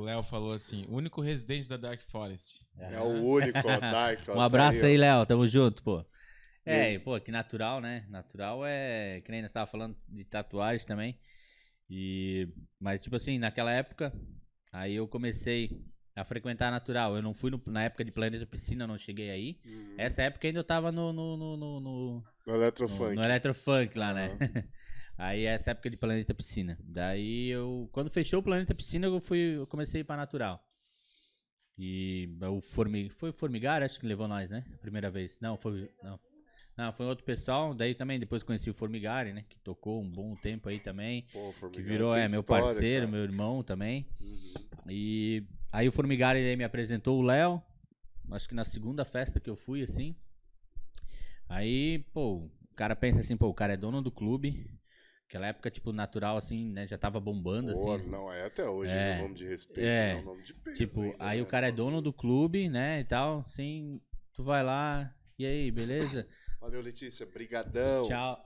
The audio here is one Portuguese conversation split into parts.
O Léo falou assim: o único residente da Dark Forest. É o único, ó, Dark. Ó, um tá abraço tá aí, Léo. Tamo junto, pô. É, e... pô, que natural, né? Natural é. Que nem nós tava falando de tatuagem também. E... Mas, tipo assim, naquela época, aí eu comecei a frequentar a natural. Eu não fui no... na época de Planeta Piscina, não cheguei aí. Uhum. Essa época ainda eu tava no. No, no, no, no, no Eletrofunk. No, no Eletrofunk lá, uhum. né? Aí essa época de Planeta Piscina. Daí eu. Quando fechou o Planeta Piscina, eu fui. Eu comecei para natural. E o formig... foi o Formigar, acho que levou nós, né? A primeira vez. Não, foi. Não, não, foi outro pessoal. Daí também depois conheci o Formigari, né? Que tocou um bom tempo aí também. Pô, que virou, é, meu história, parceiro, cara. meu irmão também. Uhum. E aí o Formigari ele me apresentou o Léo. Acho que na segunda festa que eu fui, assim. Aí, pô, o cara pensa assim, pô, o cara é dono do clube. Aquela época, tipo, natural, assim, né? Já tava bombando, Pô, assim. Não, é até hoje é, no nome de respeito, é, não, né, nome de peso. Tipo, aí né? o cara é dono do clube, né? E tal, assim, tu vai lá, e aí, beleza? Valeu, Letícia, brigadão. Tchau.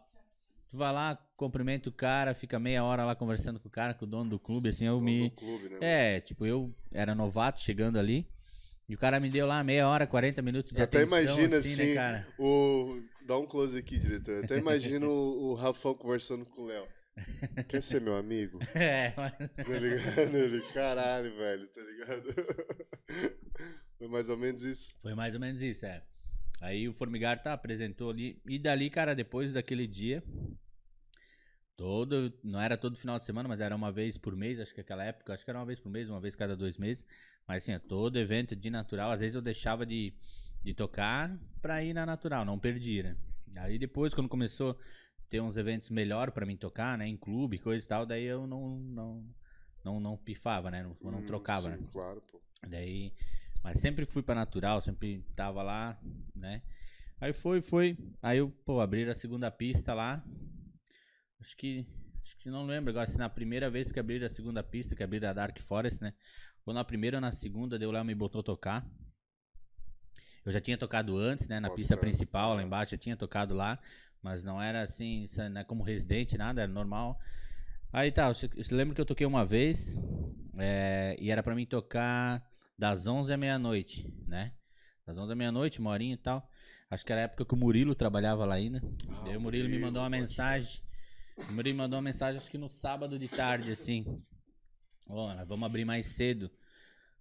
Tu vai lá, cumprimenta o cara, fica meia hora lá conversando com o cara, com o dono do clube, assim, eu dono me... Do clube, né? É, tipo, eu era novato chegando ali, e o cara me deu lá meia hora, 40 minutos de eu até imagina, assim, né, assim né, o Dá um close aqui, diretor. Eu até imagino o Rafão conversando com o Léo. Quer ser meu amigo? É, mas... Tá ligado? Ele, caralho, velho, tá ligado? Foi mais ou menos isso. Foi mais ou menos isso, é. Aí o Formigar tá, apresentou ali. E dali, cara, depois daquele dia. Todo. Não era todo final de semana, mas era uma vez por mês, acho que aquela época, acho que era uma vez por mês, uma vez cada dois meses. Mas assim, é todo evento de natural. Às vezes eu deixava de de tocar pra ir na natural, não perdi, né? Aí depois, quando começou a ter uns eventos melhor pra mim tocar, né? Em clube, coisa e tal, daí eu não, não, não, não pifava, né? Não, não hum, trocava, sim, né? claro, pô. Daí, mas sempre fui pra natural, sempre tava lá, né? Aí foi, foi. Aí eu, pô, abriram a segunda pista lá. Acho que. Acho que não lembro agora se na primeira vez que abriram a segunda pista, que abriram a Dark Forest, né? Ou na primeira ou na segunda, deu lá me botou tocar. Eu já tinha tocado antes, né? Na Pode pista ser. principal, lá embaixo, eu tinha tocado lá. Mas não era assim, é, não é como residente, nada, era normal. Aí tá, eu, lembro que eu toquei uma vez é, e era para mim tocar das 11 à meia-noite, né? Das 11 à meia-noite, uma horinha e tal. Acho que era a época que o Murilo trabalhava lá ainda. Ah, Daí o Murilo me mandou uma mensagem. O Murilo me mandou uma mensagem, acho que no sábado de tarde, assim. Ó, vamos abrir mais cedo,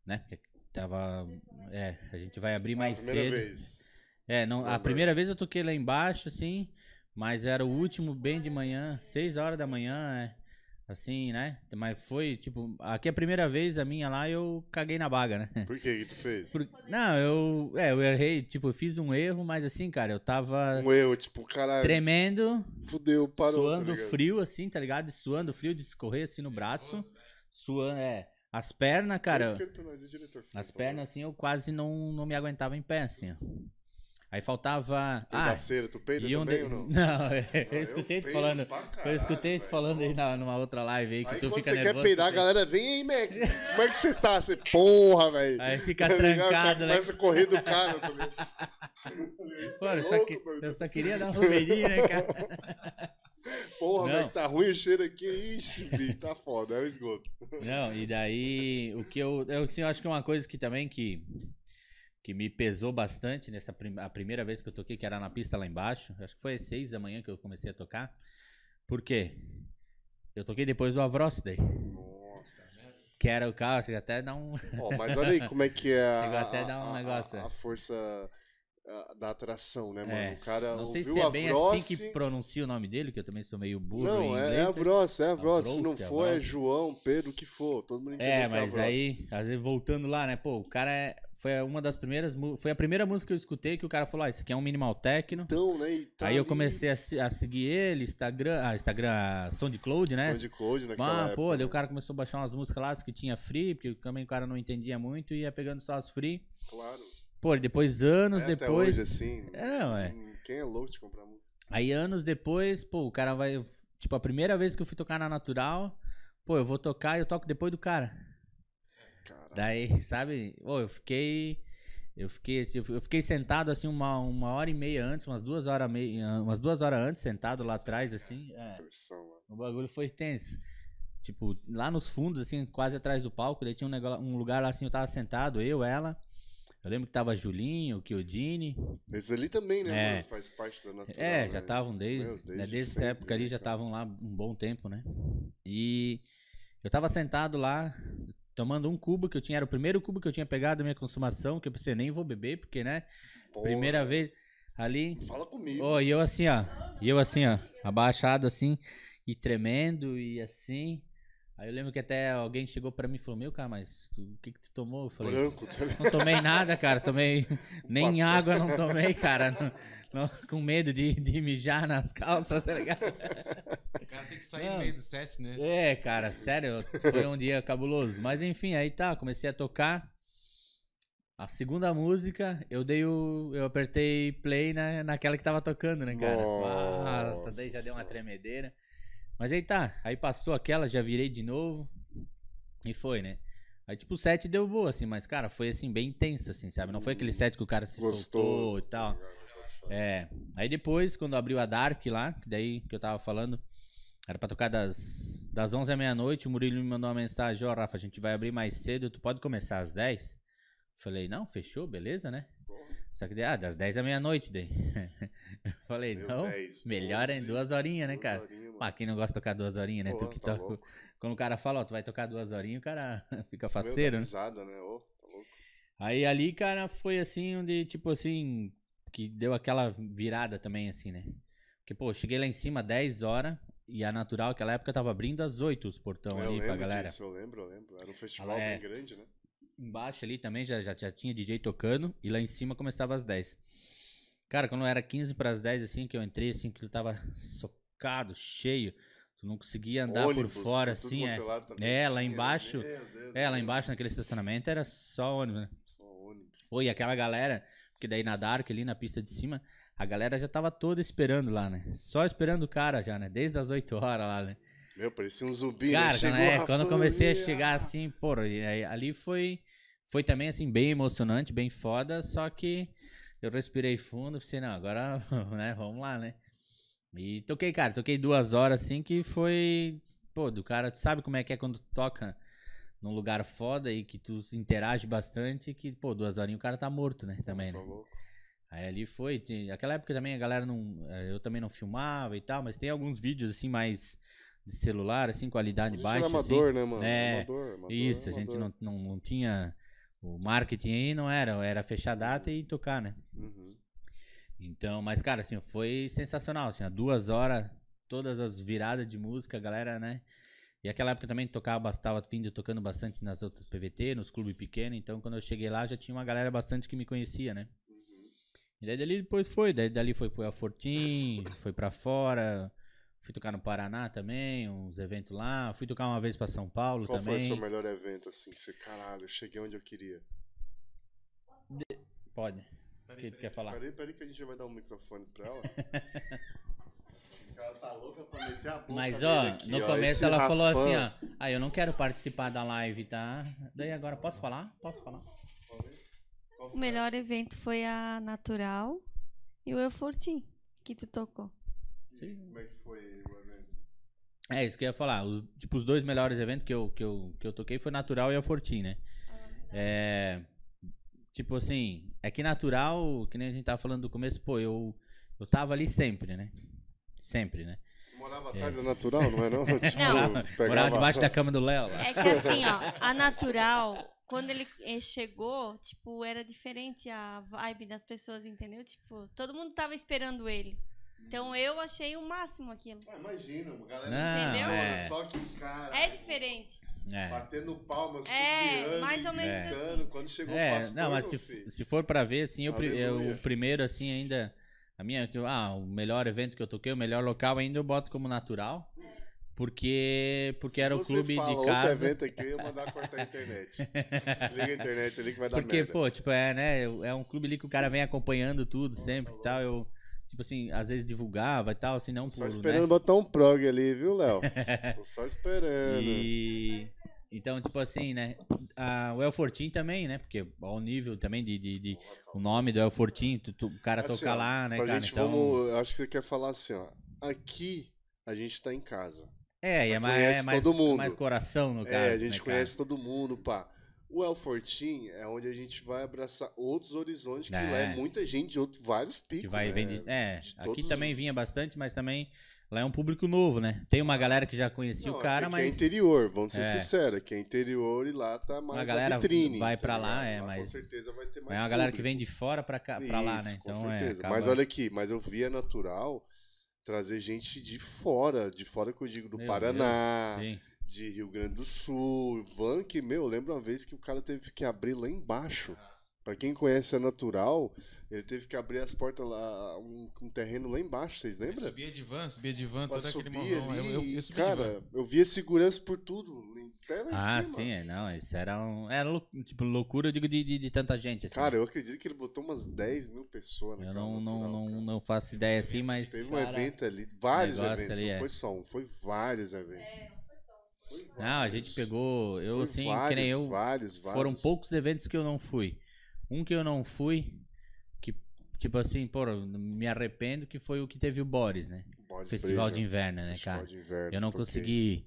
né? Porque Tava. É, a gente vai abrir mais a primeira cedo. Vez. É, não, a primeira vez eu toquei lá embaixo, assim, mas era o último bem de manhã, 6 horas da manhã, é, assim, né? Mas foi, tipo, aqui é a primeira vez a minha lá eu caguei na baga, né? Por que que tu fez? Por... Não, eu, é, eu errei, tipo, eu fiz um erro, mas assim, cara, eu tava... Um erro, tipo, caralho. Tremendo. Fudeu, parou, tá Suando tá frio, assim, tá ligado? Suando frio de escorrer, assim, no braço. Né? Suando, é. As pernas, cara. Nós, diretor, filho, as pernas, assim, eu quase não, não me aguentava em pé, assim, ó. Aí faltava. Pedaceiro, ah, tu peida também de... ou não? Não, é, ah, eu, eu escutei tu falando. Caralho, eu escutei falando aí na, numa outra live aí que aí, tu fica você quer peidar, a galera vem aí, Mac. Como é que você tá? Você, porra, velho. Aí fica tá trancado, né? Começa a correr do cara também. Mano, é louco, só que, eu só queria dar um beijinho, né, cara? Porra, velho, tá ruim o cheiro aqui. Ixi, vi, tá foda, é o esgoto. Não, e daí, o que eu. Eu assim, acho que é uma coisa que também que. Que me pesou bastante nessa prim a primeira vez que eu toquei, que era na pista lá embaixo. Acho que foi às seis da manhã que eu comecei a tocar. Por quê? Eu toquei depois do Avrost Day. Nossa. Que era o carro, chega até dar um. Oh, mas olha aí como é que é. Chega até dar um a, negócio. a, a força da atração, né, mano? É. O cara não sei se é bem Avrosse... assim que pronuncia o nome dele, que eu também sou meio burro. Não, é, é inglês, né? é Vross, é Vross. Se não for, é João, Pedro, o que for. Todo mundo entendeu É, é mas é aí, às vezes voltando lá, né, pô, o cara é... foi uma das primeiras, foi a primeira música que eu escutei que o cara falou, ah, isso aqui é um minimal techno. Então, né, e tá Aí eu comecei a, a, seguir ele, Instagram, ah, Instagram, SoundCloud, né? SoundCloud naquela ah, pô, daí o né? cara começou a baixar umas músicas lá, que tinha free, porque também o cara não entendia muito e ia pegando só as free. Claro. Pô, depois, anos é, depois. Até hoje, assim. É, não, é. Quem é louco de comprar música? Aí, anos depois, pô, o cara vai. Tipo, a primeira vez que eu fui tocar na Natural, pô, eu vou tocar e eu toco depois do cara. Caralho. Daí, sabe? Pô, eu fiquei. Eu fiquei, assim, eu fiquei sentado assim uma, uma hora e meia antes, umas duas horas, meia, umas duas horas antes, sentado lá Sim, atrás, assim. É. o bagulho foi tenso. Tipo, lá nos fundos, assim, quase atrás do palco, daí tinha um, negócio, um lugar lá assim, eu tava sentado, eu, ela eu lembro que tava Julinho, Chiodini. Esses ali também, né, é. Faz parte da natureza. É, já estavam né? desde, Meu, desde, né, desde sempre, essa época ali, né, já estavam lá um bom tempo, né? E eu tava sentado lá, tomando um cubo que eu tinha, era o primeiro cubo que eu tinha pegado da minha consumação, que eu pensei, nem vou beber, porque, né? Porra. Primeira vez ali. Fala comigo. Oh, e eu assim, ó. E eu assim, ó, abaixado assim, e tremendo, e assim. Aí eu lembro que até alguém chegou pra mim e falou, meu, cara, mas o que que tu tomou? Eu falei, Branco, tá não tomei nada, cara, tomei nem água, não tomei, cara. Não- não- com medo de, de mijar nas calças, tá ligado? O cara tem que sair no meio do set, né? É, cara, sério, foi um dia cabuloso. Mas enfim, aí tá, comecei a tocar. A segunda música, eu dei o. Eu apertei play na, naquela que tava tocando, né, cara? Nossa. Nossa, daí já deu uma tremedeira. Mas aí tá, aí passou aquela, já virei de novo. E foi, né? Aí, tipo, o set deu boa, assim, mas, cara, foi, assim, bem intenso, assim, sabe? Não foi aquele set que o cara se Gostoso, soltou e tal. Tá é. Aí depois, quando abriu a Dark lá, que daí que eu tava falando, era pra tocar das, das 11 à meia-noite, o Murilo me mandou uma mensagem, ó, oh, Rafa, a gente vai abrir mais cedo, tu pode começar às 10? Falei, não, fechou, beleza, né? Só que, ah, das 10 à meia-noite daí. falei, Meu não, 10, melhor 11, é em duas horinhas, né, cara? Ah, quem não gosta de tocar duas horinhas, né? Pô, tu que tá toca... Quando o cara fala, ó, tu vai tocar duas horinhas, o cara fica faceiro. Meu, né? risada, né? Ô, tá louco. Aí ali, cara, foi assim, onde, tipo assim, que deu aquela virada também, assim, né? Porque, pô, cheguei lá em cima 10 horas e a Natural, naquela época, tava abrindo às 8 os portão eu ali pra galera. Disso, eu lembro, eu lembro. Era um festival é bem grande, né? Embaixo ali também já, já, já tinha DJ tocando e lá em cima começava às 10. Cara, quando era 15 para as 10, assim, que eu entrei, assim, que eu tava so lotado, cheio. Tu não conseguia andar ônibus, por fora assim, é. É, lá né? embaixo. Deus, é, lá embaixo naquele estacionamento era só ônibus, né? Só ônibus. Pô, e aquela galera, porque daí na Dark ali na pista de cima, a galera já tava toda esperando lá, né? Só esperando o cara já, né? Desde as 8 horas lá, né? Meu, parecia um zumbi, né? cara, né? Chegou Quando eu comecei a chegar assim, pô, ali foi foi também assim bem emocionante, bem foda, só que eu respirei fundo, pensei, não, agora, né, vamos lá, né? E toquei, cara, toquei duas horas assim que foi. Pô, do cara, tu sabe como é que é quando tu toca num lugar foda e que tu interage bastante, que, pô, duas horas o cara tá morto, né? Também, tá né? Louco. Aí ali foi. Tem, aquela época também a galera não. Eh, eu também não filmava e tal, mas tem alguns vídeos assim mais de celular, assim, qualidade a baixa. Era assim. amador, assim. né, mano? É, amador, amador, isso, amador. a gente não, não, não tinha. O marketing aí não era, era fechar a data e tocar, né? Uhum. Então, mas, cara, assim, foi sensacional. Assim, duas horas, todas as viradas de música, galera, né? E aquela época também tocava, estava fim tocando bastante nas outras PVT, nos clubes pequenos. Então, quando eu cheguei lá, já tinha uma galera bastante que me conhecia, né? E daí dali depois foi. Daí dali foi pro Fortim, foi para fora. Fui tocar no Paraná também, uns eventos lá. Fui tocar uma vez para São Paulo Qual também. Qual foi o seu melhor evento, assim? Que você, caralho, cheguei onde eu queria. De... Pode. Peraí, quer falar? Peraí, peraí que a gente já vai dar um microfone pra ela. ela tá louca pra meter a boca Mas ó, aqui, no ó, começo ela falou assim, ó, ah, eu não quero participar da live, tá? Daí agora posso falar? Posso falar? O melhor evento foi a Natural e o Eufortin, que tu tocou. Sim. Como é que foi o evento? É, isso que eu ia falar. Os, tipo, os dois melhores eventos que eu, que eu, que eu toquei foi Natural e Eufortin, né? Ah, tá. É, tipo assim, é que natural, que nem a gente tava falando do começo, pô, eu, eu tava ali sempre, né? Sempre, né? Morava é. atrás é. da natural, não é não? tipo, não. Pegava... Morava debaixo da cama do Léo. Lá. É que assim, ó, a natural, quando ele eh, chegou, tipo, era diferente a vibe das pessoas, entendeu? Tipo, todo mundo tava esperando ele. Então hum. eu achei o máximo aquilo. Ah, imagina, galera. Não, entendeu? É. Só que, cara. É diferente. É. Batendo palmas, é, mais ou menos gritando. Assim. Quando chegou é, o pastor, não, mas se, se for para ver, assim, eu, eu, o primeiro, assim, ainda... A minha, ah, o melhor evento que eu toquei, o melhor local, ainda eu boto como natural. Porque, porque era o clube fala de casa. Se evento aqui, eu ia mandar cortar a internet. Desliga a internet ali que vai dar porque, merda. Porque, pô, tipo, é, né? É um clube ali que o cara vem acompanhando tudo sempre tá e tal. Eu, tipo assim, às vezes divulgava e tal, assim, não Só esperando né? botar um prog ali, viu, Léo? só esperando. E... Então, tipo assim, né? A, o El Fortin também, né? Porque ao nível também de, de, de tá o nome do El Fortin, tu, tu, o cara assim, tocar lá, né, pra cara? Gente, então... vamos, acho que você quer falar assim, ó. Aqui a gente tá em casa. É, e é mais, é mais, todo é mundo. mais coração no caso. É, a gente né, conhece todo mundo, pá. O El Fortin é onde a gente vai abraçar outros horizontes, que é. lá é muita gente de vários picos. Que vai né? Vender, é, aqui também os... vinha bastante, mas também lá é um público novo, né? Tem uma galera que já conhecia Não, o é cara, é mas. é interior, vamos ser é. sinceros, Que é interior e lá tá é, mais uma galera vitrine. Vai para lá, é, lá, mas. Com certeza vai ter mais. É uma público. galera que vem de fora pra, cá, pra lá, né? Então, com certeza. É, acaba... Mas olha aqui, mas eu via natural trazer gente de fora, de fora que eu digo, do Meu Paraná. Deus, sim de Rio Grande do Sul, van que, meu, lembra uma vez que o cara teve que abrir lá embaixo. Ah. Para quem conhece a Natural, ele teve que abrir as portas lá, um, um terreno lá embaixo, vocês lembram? Eu subia de van, subia de van, todo aquele morrão. Eu, eu, eu cara, eu via segurança por tudo, até Ah, cima. sim, é, não, isso era um... Era, tipo, loucura, eu digo, de, de, de tanta gente, assim. Cara, eu acredito que ele botou umas 10 mil pessoas naquela Eu não, natural, não, não, não, faço ideia assim, mas... Teve cara, um evento ali, vários eventos, ali, não é. foi só um, foi vários eventos. É não, a gente pegou. Eu, assim, vários, que nem eu. Vários, vários. Foram poucos eventos que eu não fui. Um que eu não fui, que, tipo assim, pô, me arrependo, que foi o que teve o Boris, né? Boris Festival Breja, de Inverno, né, cara? Inverno, eu não toquei. consegui.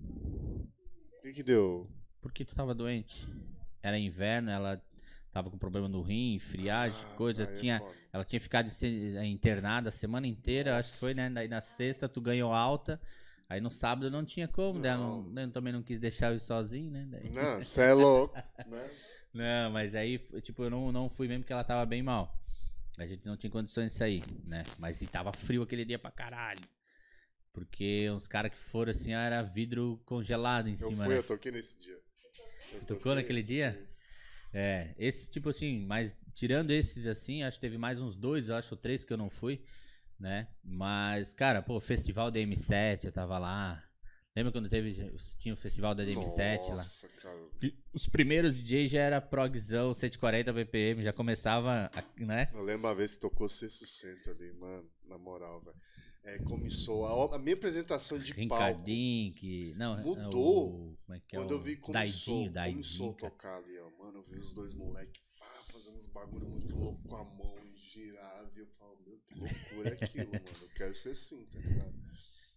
O que, que deu? Porque tu tava doente. Era inverno, ela tava com problema no rim, friagem, ah, coisa. É tinha, é ela tinha ficado eh, internada a semana inteira, Nossa. acho que foi, né? Daí na sexta tu ganhou alta. Aí no sábado não tinha como, né? não. Né? Eu também não quis deixar eu sozinho, né? Daí... Não, você é louco, né? Não, mas aí, tipo, eu não, não fui mesmo porque ela tava bem mal. A gente não tinha condições de sair, né? Mas e tava frio aquele dia pra caralho. Porque uns caras que foram assim, ah, era vidro congelado em eu cima. Fui, né? Eu toquei nesse dia. Eu Tocou toquei. naquele dia? É, esse tipo assim, mas tirando esses assim, acho que teve mais uns dois, acho, ou três que eu não fui né? Mas, cara, pô, festival dm 7 eu tava lá. Lembra quando teve, tinha o festival da DM7 lá? Nossa, cara. Os primeiros DJs já era progzão, 140 BPM, já começava, né? Eu lembro a vez que tocou 660 ali, mano, na moral, velho. É, começou a, a, minha apresentação de Rincardinho, palco. Que, não, é, mudou. O, é é quando o, eu vi começou, Daidinho, Daidinho, começou a tocar ali, ó. Mano, eu vi os dois moleques fazendo uns bagulho muito louco com a mão e girava. E eu falo, meu, que loucura é aquilo, mano. Eu quero ser assim, tá ligado?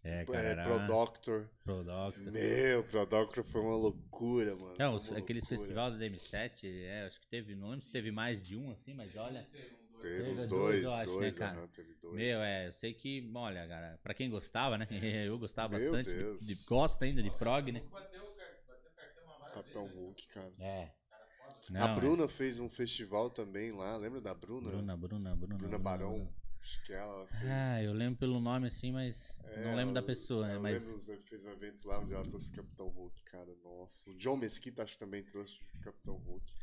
É, tipo, é cara. É, Pro Doctor. Meu, Doctor foi uma loucura, mano. Não, os, aquele loucura. festival da DM7, é, acho que teve, não lembro se teve mais de um, assim, mas olha. Teve, teve uns dois, dois, dois, acho, dois, né, uhum, teve dois. Meu, é, eu sei que, olha, cara, pra quem gostava, né? É. Eu gostava meu bastante. De, de, gosta ainda de prog, né? Bateu, bateu cartão Capitão né? Hulk, cara. É. Não, a é Bruna é... fez um festival também lá, lembra da Bruna? Bruna, Bruna, Bruna. Bruna Barão. Bruna. Acho que ela fez. Ah, eu lembro pelo nome assim, mas é, não lembro ela, da pessoa, né? Mas... Lembro, fez um evento lá onde ela trouxe Capitão Hulk, cara. Nossa. O John Mesquita acho que também trouxe Capitão Hulk.